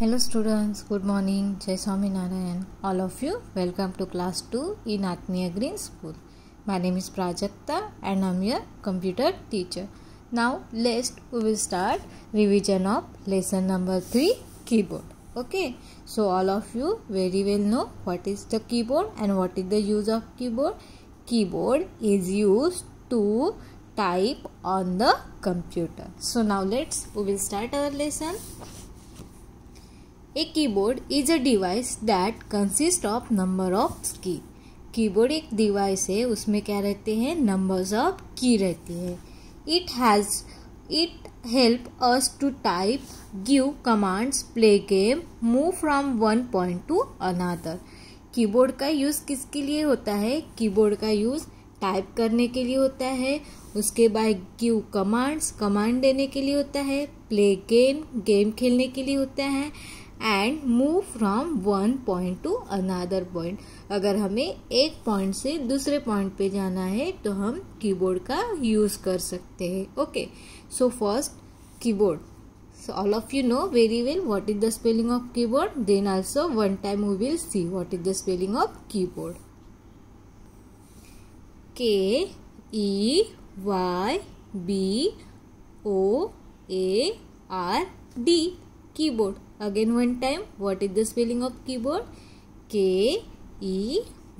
Hello students, good morning, Jai Swami Narayan. All of you, welcome to class 2 in Atmiya Green School. My name is Prajakta and I am your computer teacher. Now, let's we will start revision of lesson number 3 keyboard. Okay, so all of you very well know what is the keyboard and what is the use of keyboard. Keyboard is used to type on the computer. So now let's we will start our lesson. A is a device that consist of number of of key keyboard एक device है उसमें क्या रहते हैं numbers of key रहती है it has it help us to type give commands play game move from one point to another keyboard का use किसके लिए होता है कीबोर्ड का यूज़ टाइप करने के लिए होता है उसके बाद गिव कमांड्स कमांड देने के लिए होता है प्ले गेम गेम खेलने के लिए होता है and move from one point to another point अगर हमें एक पॉइंट से दूसरे पॉइंट पे जाना है तो हम कीबोर्ड का यूज कर सकते हैं okay so first keyboard so all of you know very well what is the spelling of keyboard then also one time we will see what is the spelling of keyboard K E Y B O A R D keyboard Again one time, what is the spelling of keyboard? K E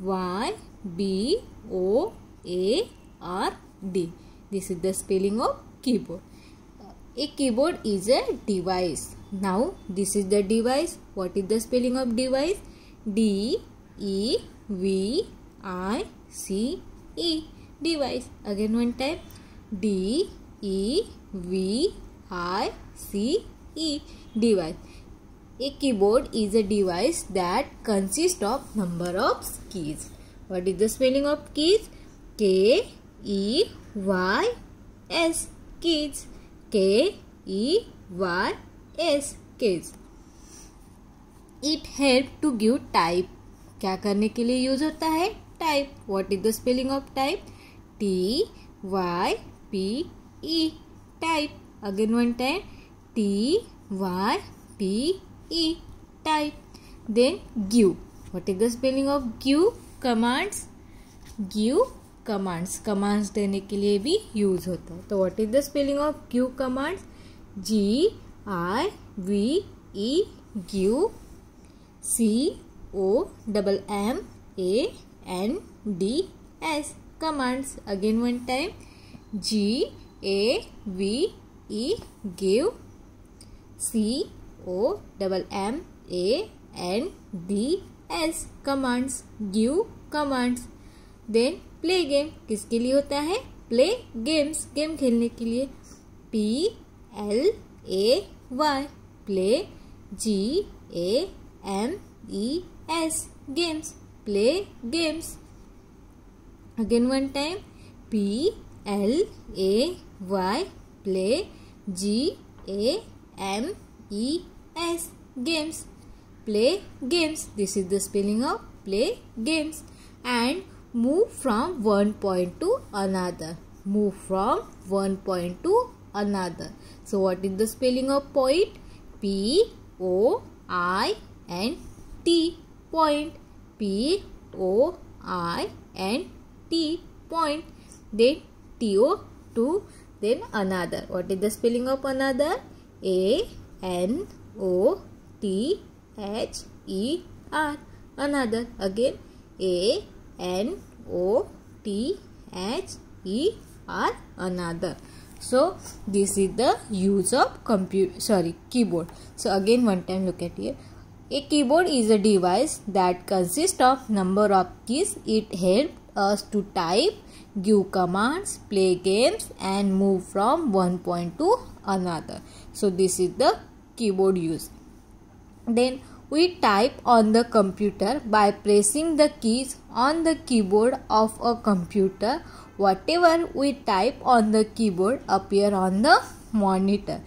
Y B O A R D. This is the spelling of keyboard. A keyboard is a device. Now this is the device. What is the spelling of device? D E V I C E device. Again one time. D E V I C E device A keyboard is a device that consists of number of keys. What is the spelling of keys? K E Y S keys. K E Y S keys. It help to give type क्या करने के लिए use होता है type what is the spelling of type T Y P E type again one time T Y P E type. Then give. What is the spelling of give commands. Give commands. Commands देने के लिए भी use होता है तो what is the spelling of give commands? G I V E give C O double M A N D S commands. Again one time. G A V E give C O double M A N D S commands give commands then play game किसके लिए होता है play games game खेलने के लिए P L A Y play G A M E S games play games again one time P L A Y play G A M E S As Games. Play games. This is the spelling of play games. And move from one point to another. Move from one point to another. So what is the spelling of point? P O I N T point. P O I N T point. Then T O two. Then another. What is the spelling of another? A N O T H E R. Another again A N O T H E R. Another. So this is the use of computer sorry keyboard. So again one time look at here. A keyboard is a device that consists of number of keys. It helps us to type, give commands, play games and move from one point to another. So this is the keyboard use. Then we type on the computer by pressing the keys on the keyboard of a computer. Whatever we type on the keyboard appear on the monitor.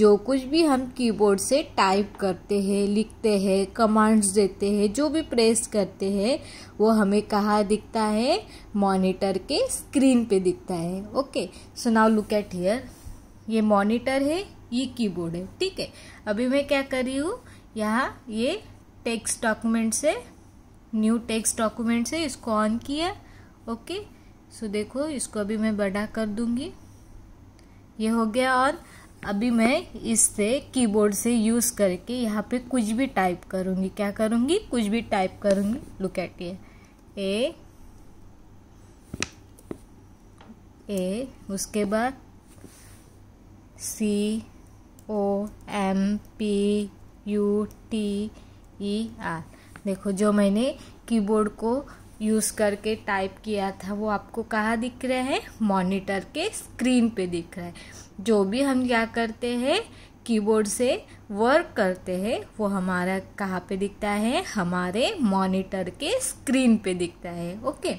जो कुछ भी हम keyboard से type करते हैं लिखते हैं commands देते हैं जो भी प्रेस करते हैं वो हमें कहाँ दिखता है मॉनिटर के स्क्रीन पे दिखता है okay so now look at here ये मॉनिटर है ये e कीबोर्ड है ठीक है अभी मैं क्या कर रही हूँ यहाँ ये टेक्स्ट डॉक्यूमेंट से न्यू टेक्स्ट डॉक्यूमेंट से इसको ऑन किया ओके सो देखो इसको अभी मैं बड़ा कर दूंगी ये हो गया और अभी मैं इससे कीबोर्ड से यूज़ करके यहाँ पे कुछ भी टाइप करूँगी क्या करूँगी कुछ भी टाइप करूँगी लुक एट ये ए ए उसके बाद C O M P U T E R देखो जो मैंने कीबोर्ड को यूज़ करके टाइप किया था वो आपको कहाँ दिख रहा है मॉनिटर के स्क्रीन पे दिख रहा है जो भी हम क्या करते हैं कीबोर्ड से वर्क करते हैं वो हमारा कहाँ पे दिखता है हमारे मॉनिटर के स्क्रीन पे दिखता है okay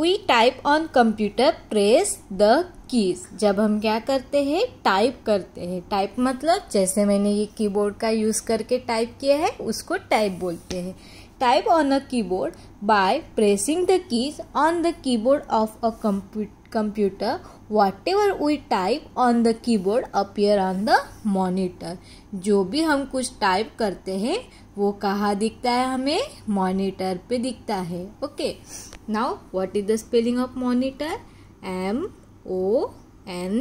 we type on computer press the keys जब हम क्या करते हैं टाइप करते हैं टाइप मतलब जैसे मैंने ये कीबोर्ड का यूज़ करके टाइप किया है उसको टाइप बोलते हैं type on a keyboard by pressing the keys on the keyboard of a computer whatever we type on the keyboard appear on the monitor जो भी हम कुछ टाइप करते हैं वो कहाँ दिखता है हमें मॉनिटर पे दिखता है okay now what is the spelling of monitor M O N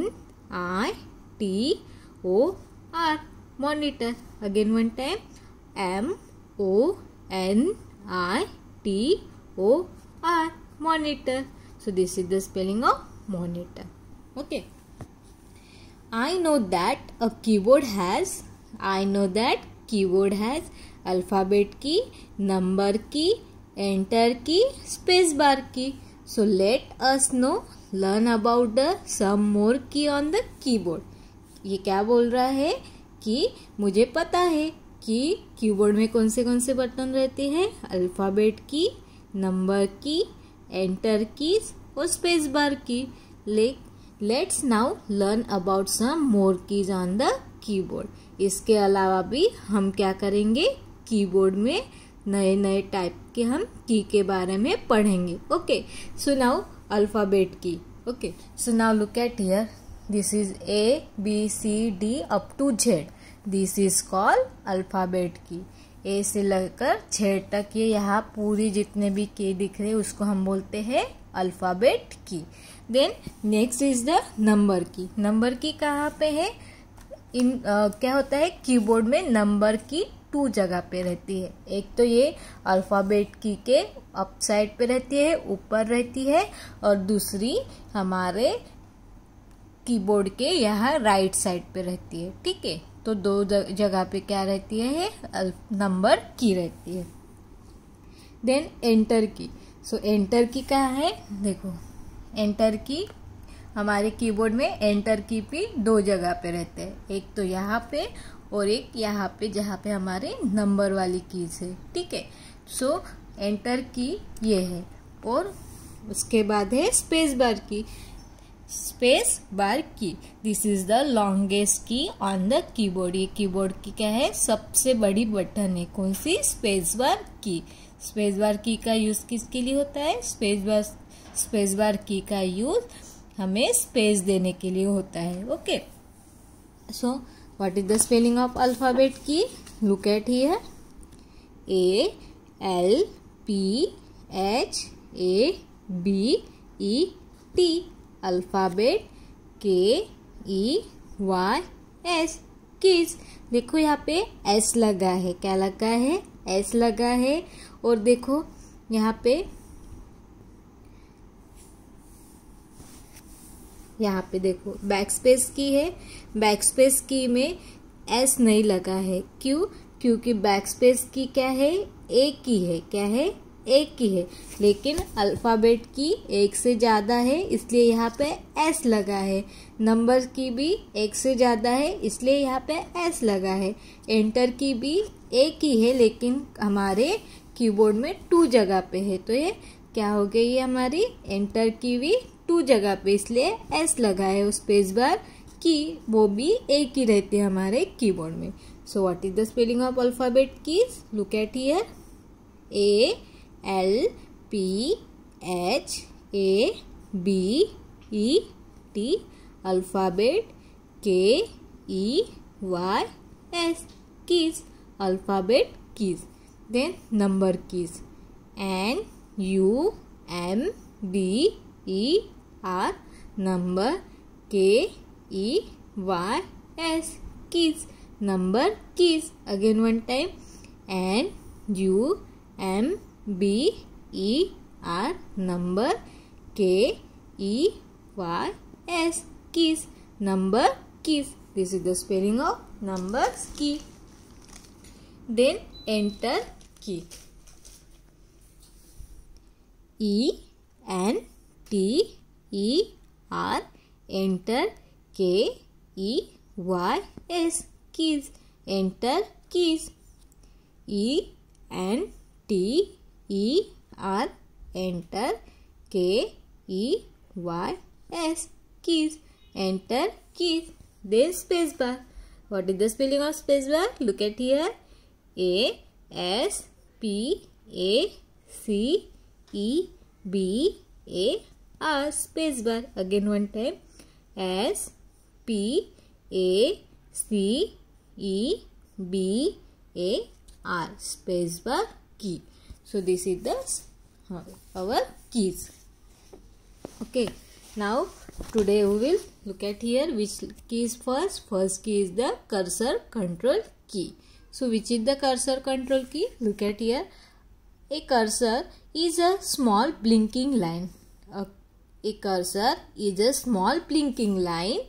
I T O R monitor again one time M O N I T O R monitor so this is the spelling of monitor okay I know that a keyboard has I know that keyboard has alphabet key number key enter key space bar key so let us know learn about the some more key on the keyboard ये क्या बोल रहा है कि मुझे पता है कि कीबोर्ड में कौन से कौन से बटन रहते हैं alphabet key number key enter keys और space bar key let's now learn about some more keys on the keyboard इसके अलावा भी हम क्या करेंगे कीबोर्ड में नए नए टाइप के हम की के बारे में पढ़ेंगे okay so now alphabet key okay so now look at here this is A B C D up to Z this is call alphabet key A से लेकर छः तक ये यहाँ पूरी जितने भी के दिख रहे उसको हम बोलते हैं alphabet key then next is the number key number key कहाँ पे है इन uh, क्या होता है कीबोर्ड में नंबर की टू जगह पे रहती है एक तो ये अल्फ़ाबेट की के अप साइड पे रहती है ऊपर रहती है और दूसरी हमारे कीबोर्ड के यहाँ राइट साइड पे रहती है ठीक है तो दो जगह पे क्या रहती है नंबर की रहती है देन एंटर की सो एंटर की क्या है देखो एंटर की हमारे कीबोर्ड में एंटर की भी दो जगह पे रहते हैं एक तो यहाँ पे और एक यहाँ पे जहाँ पे हमारे नंबर वाली कीज है ठीक है सो एंटर की ये है और उसके बाद है स्पेस बार की space bar key this is the longest key on the keyboard ये कीबोर्ड की क्या है सबसे बड़ी बटन है कौन सी स्पेस बार की स्पेस बार की का यूज़ किसके लिए होता है स्पेस बार स्पेस बार की का यूज़ हमें स्पेस देने के लिए होता है okay okay. So so, what is the spelling of alphabet key look at here A L P H A B E T alphabet K E Y S किस देखो यहाँ पे एस लगा है क्या लगा है एस लगा है और देखो यहाँ पे यहाँ पे देखो बैक स्पेस की है बैक स्पेस की में एस नहीं लगा है क्यों क्योंकि बैक स्पेस की क्या है एक की है क्या है एक की है लेकिन अल्फ़ाबेट की एक से ज़्यादा है इसलिए यहाँ पे एस लगा है नंबर की भी एक से ज़्यादा है इसलिए यहाँ पे एस लगा है एंटर की भी एक ही है लेकिन हमारे कीबोर्ड में टू जगह पे है तो ये क्या हो गई हमारी एंटर की भी टू जगह पे इसलिए एस लगा है उस पेज पर कि वो भी एक ही रहती है हमारे कीबोर्ड में so what is the spelling of alphabet keys look at here A L P H A B E T alphabet K E Y S keys alphabet keys then number keys N U M B E R number K E Y S keys number keys again one time N U M B E R number K E Y S keys number keys this is the spelling of number key then enter key E N T E R enter K E Y S keys enter keys E N T E R enter K E Y S keys enter keys then spacebar what is the spelling of spacebar look at here A S P A C E B A space spacebar again one time S P A C E B A R spacebar key. So this is the our keys. Okay. Now today we will look at here which key is first. First key is the cursor control key. So which is the cursor control key? Look at here. A cursor is a small blinking line. A A cursor is a small blinking line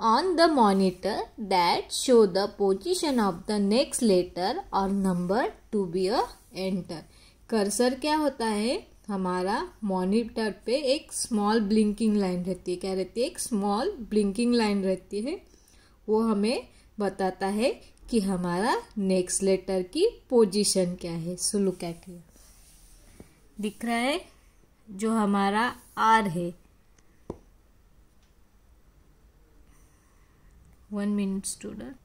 on the monitor that show the position of the next letter or number to be a enter. Cursor क्या होता है हमारा monitor पे एक small blinking line रहती है क्या रहती है एक स्मॉल ब्लिंकिंग लाइन रहती है वो हमें बताता है कि हमारा नेक्स्ट लेटर की पोजीशन क्या है सो लुक एट दिख रहा है जो हमारा आर है one minute student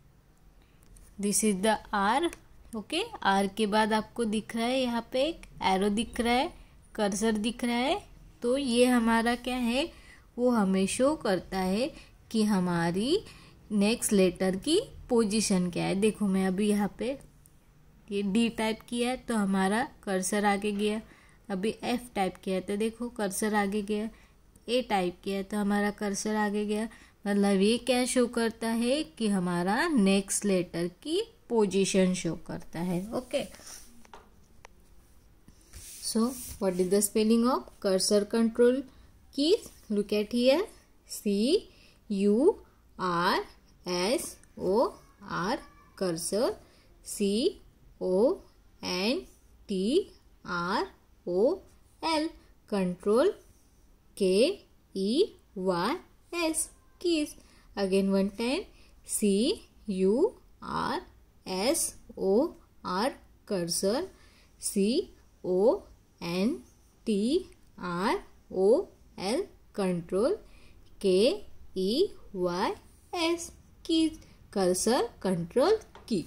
this is the R okay R के बाद आपको दिख रहा है यहाँ पे एक एरो दिख रहा है कर्सर दिख रहा है तो ये हमारा क्या है वो हमें शो करता है कि हमारी नेक्स्ट लेटर की पोजीशन क्या है देखो मैं अभी यहाँ पे ये डी टाइप किया है तो हमारा कर्सर आगे गया अभी एफ टाइप किया है तो देखो कर्सर आगे गया ए टाइप किया है तो हमारा कर्सर आगे गया मतलब ये क्या शो करता है कि हमारा नेक्स्ट लेटर की पोजीशन शो करता है okay so what is the spelling of cursor control key look at here C U R S O R cursor C O N T R O L control K E Y S keys again one time C U R S O R cursor C O N T R O L control K E Y S keys cursor control की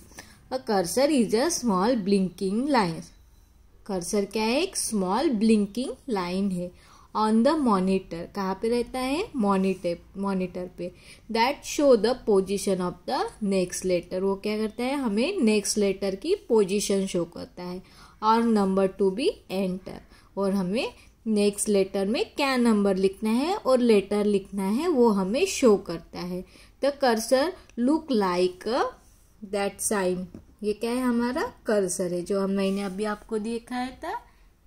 अ cursor is a small blinking lines cursor क्या है एक small blinking line है on the monitor कहाँ पे रहता है monitor monitor पे that show the position of the next letter वो क्या करता है हमें नेक्स्ट लेटर की पोजिशन शो करता है और नंबर टू बी एंटर और हमें नेक्स्ट लेटर में क्या नंबर लिखना है और लेटर लिखना है वो हमें शो करता है the cursor look like that sign ये क्या है हमारा कर्सर है जो हम मैंने अभी आपको दिखाया था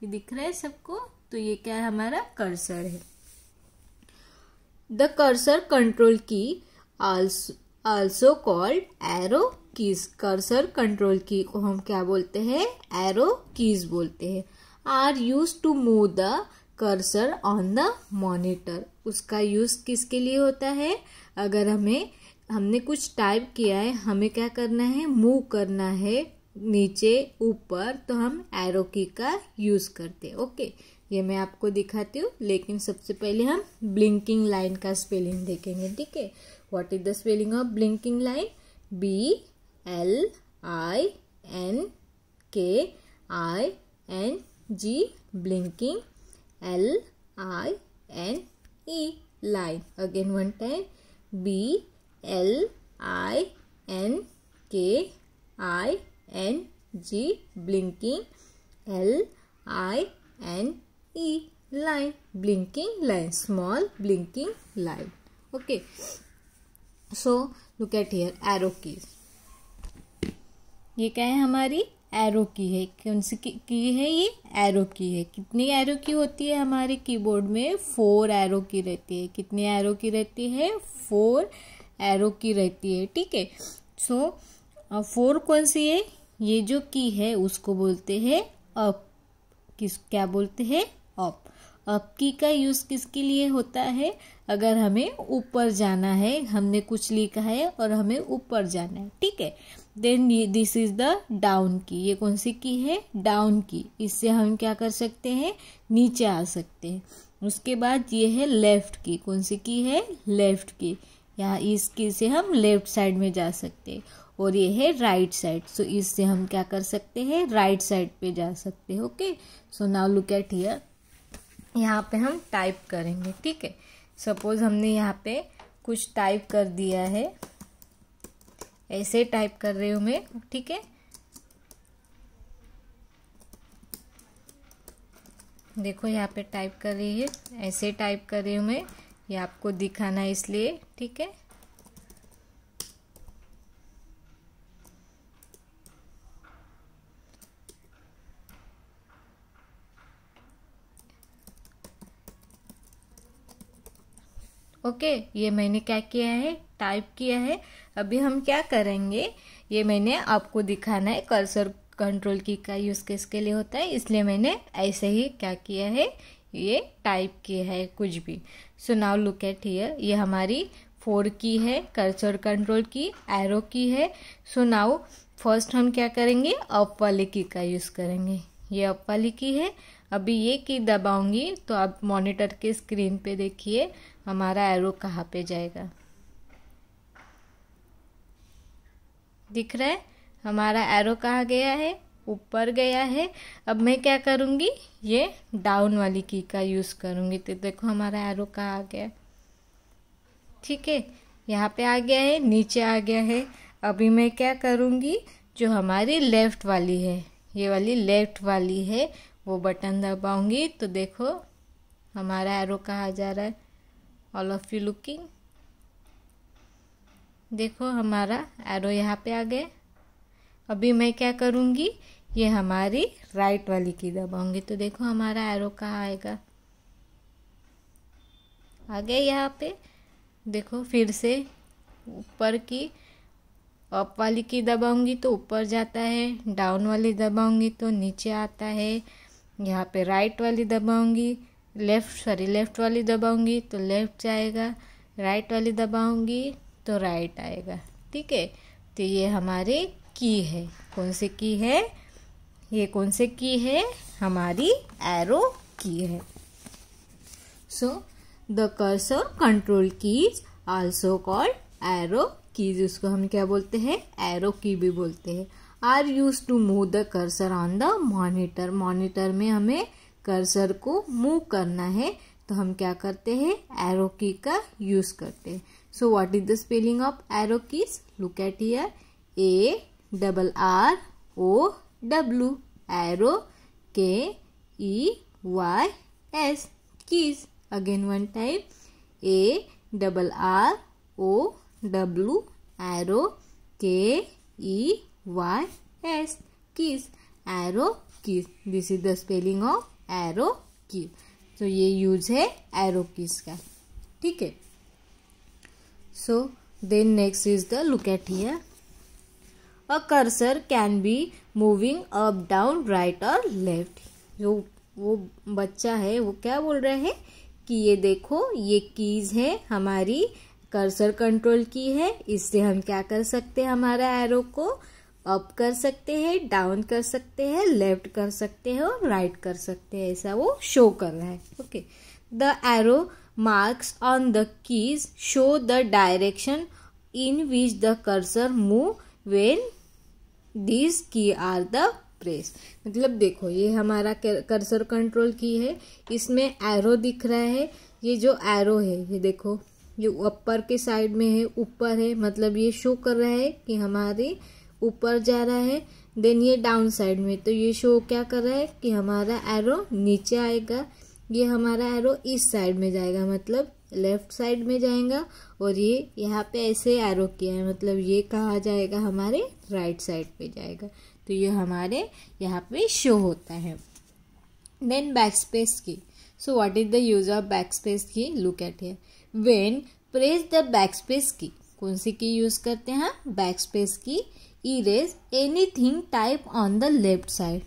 ये दिख रहा है सबको तो ये क्या है हमारा कर्सर है the cursor control key also called arrow keys cursor control key को हम क्या बोलते हैं एरो कीज बोलते हैं are use to move the cursor on the monitor उसका यूज किसके लिए होता है अगर हमें हमने कुछ टाइप किया है हमें क्या करना है मूव करना है नीचे ऊपर तो हम एरो की का यूज़ करते हैं ओके ये मैं आपको दिखाती हूँ लेकिन सबसे पहले हम ब्लिंकिंग लाइन का स्पेलिंग देखेंगे ठीक है what is the spelling of blinking line B L I N K I N G blinking L I N E line again one time B L I N K I N G blinking L I N E line blinking line small blinking line okay so look at here arrow keys ये क्या है हमारी arrow key है कौन सी की है ये एरो की है कितनी एरो की होती है हमारे कीबोर्ड में फोर एरो की रहती है कितनी एरो की रहती है फोर एरो की रहती है ठीक है सो फोर कौन सी है ये जो की है उसको बोलते हैं अप किस क्या बोलते हैं अप अप की का यूज़ किसके लिए होता है अगर हमें ऊपर जाना है हमने कुछ लिखा है और हमें ऊपर जाना है ठीक है then this is the down key ये कौन सी की है डाउन की इससे हम क्या कर सकते हैं नीचे आ सकते हैं उसके बाद ये है लेफ्ट की कौन सी की है लेफ्ट की यहाँ इसके से हम लेफ्ट साइड में जा सकते हैं और ये है राइट साइड सो इससे हम क्या कर सकते हैं राइट साइड पे जा सकते हैं okay so now look at here यहाँ पे हम टाइप करेंगे ठीक है सपोज हमने यहाँ पे कुछ टाइप कर दिया है ऐसे टाइप कर रही हूँ मैं ठीक है देखो यहाँ पे टाइप कर रही है ऐसे टाइप कर रही हूँ मैं ये आपको दिखाना है इसलिए ठीक है ओके ये मैंने क्या किया है टाइप किया है अभी हम क्या करेंगे ये मैंने आपको दिखाना है कर्सर कंट्रोल की का यूज़ किसके लिए होता है इसलिए मैंने ऐसे ही क्या किया है ये टाइप की है कुछ भी so now look at here ये हमारी फोर की है कर्सर कंट्रोल की एरो की है सो नाउ फर्स्ट हम क्या करेंगे अप वाली की का यूज़ करेंगे ये अप वाली की है अभी ये की दबाऊंगी तो आप मॉनिटर के स्क्रीन पे देखिए हमारा एरो कहाँ पे जाएगा दिख रहा है हमारा एरो कहाँ गया है ऊपर गया है अब मैं क्या करूँगी ये डाउन वाली की का यूज़ करूँगी तो देखो हमारा एरो कहाँ आ गया ठीक है यहाँ पे आ गया है नीचे आ गया है अभी मैं क्या करूँगी जो हमारी लेफ़्ट वाली है ये वाली लेफ़्ट वाली है वो बटन दबाऊँगी तो देखो हमारा एरो कहाँ जा रहा है ऑल ऑफ यू लुकिंग देखो हमारा एरो यहाँ पे आ गया अभी मैं क्या करूँगी ये हमारी राइट वाली की दबाऊंगी तो देखो हमारा एरो कहाँ आएगा आ गया यहाँ पे देखो फिर से ऊपर की अप वाली की दबाऊंगी तो ऊपर जाता है डाउन वाली दबाऊंगी तो नीचे आता है यहाँ पे राइट वाली दबाऊंगी लेफ़्ट सॉरी लेफ़्ट वाली दबाऊंगी तो लेफ़्ट जाएगा राइट वाली दबाऊंगी तो राइट आएगा ठीक है तो ये हमारी की है कौन सी की है ये कौन से की है हमारी एरो की है so the cursor control keys also called arrow keys उसको हम क्या बोलते हैं एरो की भी बोलते हैं are use to move the cursor on the monitor monitor में हमें कर्सर को मूव करना है तो हम क्या करते हैं एरो की का यूज करते हैं so what is the spelling of arrow keys look at here A double R O W arrow K E Y S keys again one time A double R O W arrow K E Y S keys arrow keys this is the spelling of arrow key so, ये use है arrow keys का ठीक है so then next is the look at here a cursor can be moving up down right और left जो वो बच्चा है वो क्या बोल रहे हैं कि ये देखो ये कीज़ है हमारी कर्सर कंट्रोल की है इससे हम क्या कर सकते हैं हमारा एरो को अप कर सकते हैं डाउन कर सकते हैं लेफ्ट कर सकते हैं और राइट कर सकते हैं ऐसा वो शो कर रहा है okay the arrow marks on the keys show the direction in which the cursor move when these key are the press मतलब देखो ये हमारा कर्सर कंट्रोल की है इसमें एरो दिख रहा है ये जो एरो है ये देखो ये अपर के साइड में है ऊपर है मतलब ये शो कर रहा है कि हमारे ऊपर जा रहा है देन ये डाउन साइड में तो ये शो क्या कर रहा है कि हमारा एरो नीचे आएगा ये हमारा एरो इस साइड में जाएगा मतलब लेफ्ट साइड में जाएगा और ये यहाँ पे ऐसे एरो किया है मतलब ये कहा जाएगा हमारे राइट साइड पे जाएगा तो ये हमारे यहाँ पे शो होता है then back space key so what is the use of back space key look at है when press the back space key कौन सी की यूज करते हैं back space key erase thing type on the left side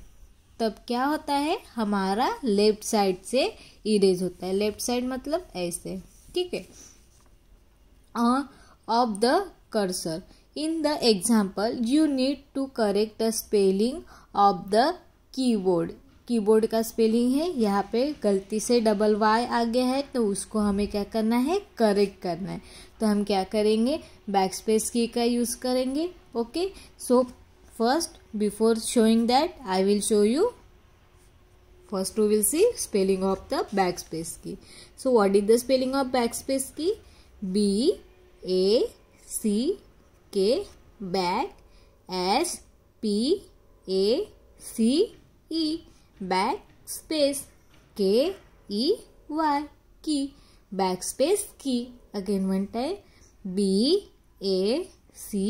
तब क्या होता है हमारा लेफ्ट साइड से इरेज होता है लेफ्ट साइड मतलब ऐसे ठीक है of the cursor in the example you need to correct the spelling of the keyboard keyboard का स्पेलिंग है यहाँ पे गलती से डबल वाई आ गया है तो उसको हमें क्या करना है करेक्ट करना है तो हम क्या करेंगे बैक स्पेस की का यूज़ करेंगे okay so first before showing that I will show you First we will see spelling of the backspace key. So what is the spelling of backspace key? B A C K back S P A C E back space K E Y key backspace key again one time B A C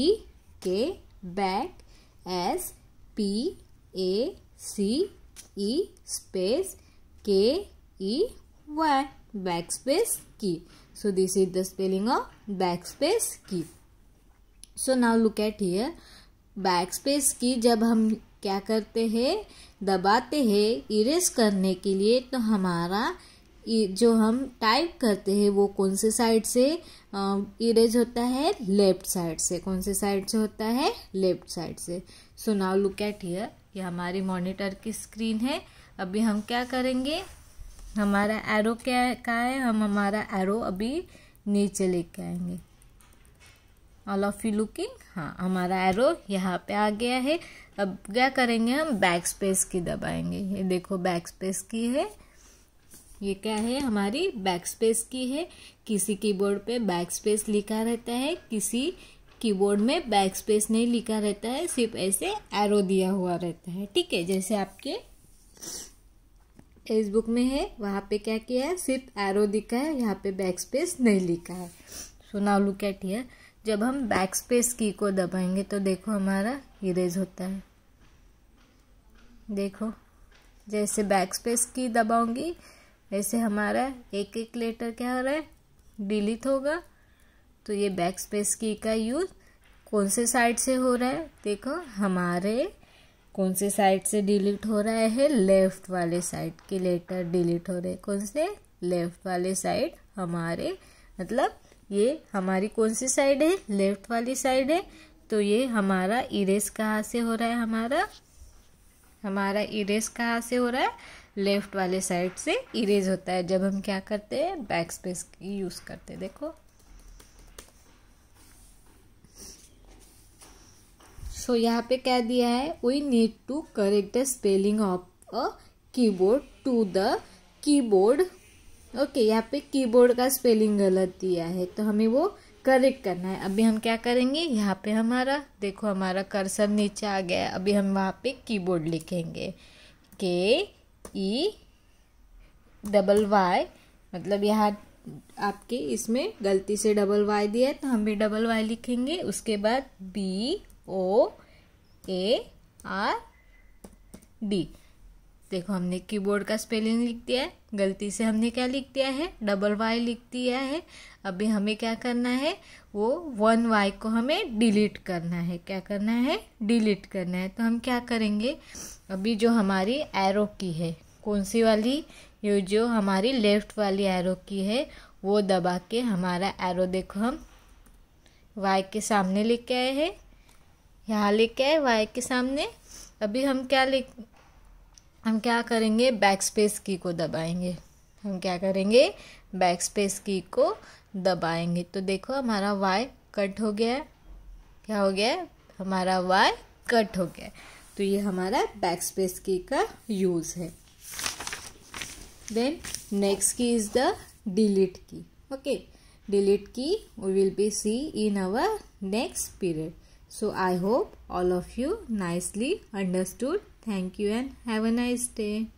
K back S P A C E e space K E Y backspace key. So this is the spelling of backspace key. So now look at here. Backspace key जब हम क्या करते हैं दबाते हैं erase करने के लिए तो हमारा e, जो हम टाइप करते हैं वो कौन से साइड से इरेज होता है लेफ्ट साइड से कौन से साइड से होता है लेफ्ट साइड से so now look at here ये हमारी मॉनिटर की स्क्रीन है अभी हम क्या करेंगे हमारा एरो क्या का है हम हमारा एरो अभी नीचे लेके आएंगे ऑल ऑफ यू लुकिंग हाँ हमारा एरो यहाँ पे आ गया है अब क्या करेंगे हम बैक स्पेस की दबाएंगे ये देखो बैक स्पेस की है ये क्या है हमारी बैक स्पेस की है किसी कीबोर्ड पे बैक स्पेस लिखा रहता है किसी कीबोर्ड में बैक स्पेस नहीं लिखा रहता है सिर्फ ऐसे एरो दिया हुआ रहता है ठीक है जैसे आपके फेसबुक में है वहाँ पे क्या किया है सिर्फ एरो दिखा है यहाँ पे बैक स्पेस नहीं लिखा है सो लू लुक है जब हम बैक स्पेस की को दबाएंगे तो देखो हमारा इरेज होता है देखो जैसे बैक स्पेस की दबाऊंगी वैसे हमारा एक एक लेटर क्या हो रहा है डिलीट होगा तो ये बैक स्पेस की का यूज़ कौन से साइड से हो रहा है देखो हमारे कौन से साइड से डिलीट हो रहा है लेफ्ट वाले साइड के लेटर डिलीट हो रहे कौन से लेफ्ट वाले साइड हमारे मतलब ये हमारी कौन सी साइड है लेफ्ट वाली साइड है तो ये हमारा इरेस कहाँ से हो रहा है हमारा हमारा इरेज कहाँ से हो रहा है लेफ्ट वाले साइड से इरेज होता है जब हम क्या करते हैं बैक स्पेस की यूज़ करते हैं देखो सो so, यहाँ पे क्या दिया है we need to correct the spelling of a keyboard to the keyboard okay यहाँ पे कीबोर्ड का स्पेलिंग गलत दिया है तो हमें वो करेक्ट करना है अभी हम क्या करेंगे यहाँ पे हमारा देखो हमारा कर्सर नीचे आ गया है अभी हम वहाँ पे कीबोर्ड लिखेंगे के ई डबल वाई मतलब यहाँ आपके इसमें गलती से डबल वाई दिया है तो हम भी डबल वाई लिखेंगे उसके बाद B O A R D देखो हमने कीबोर्ड का स्पेलिंग लिख दिया है गलती से हमने क्या लिख दिया है डबल वाई लिख दिया है अभी हमें क्या करना है वो वन वाई को हमें डिलीट करना है क्या करना है डिलीट करना है तो हम क्या करेंगे अभी जो हमारी एरो की है कौन सी वाली ये जो हमारी लेफ्ट वाली एरो की है वो दबा के हमारा एरो देखो हम वाई के सामने लेके आए हैं यहाँ लेके आए वाई के सामने अभी हम क्या लिख हम क्या करेंगे बैक स्पेस की को दबाएंगे हम क्या करेंगे बैक स्पेस की को दबाएंगे तो देखो हमारा वाई कट हो गया है क्या हो गया है हमारा वाई कट हो गया है तो ये हमारा बैक स्पेस की का यूज़ है then next key is the delete key okay delete key we will be see in our next period So I hope all of you nicely understood. Thank you and have a nice day.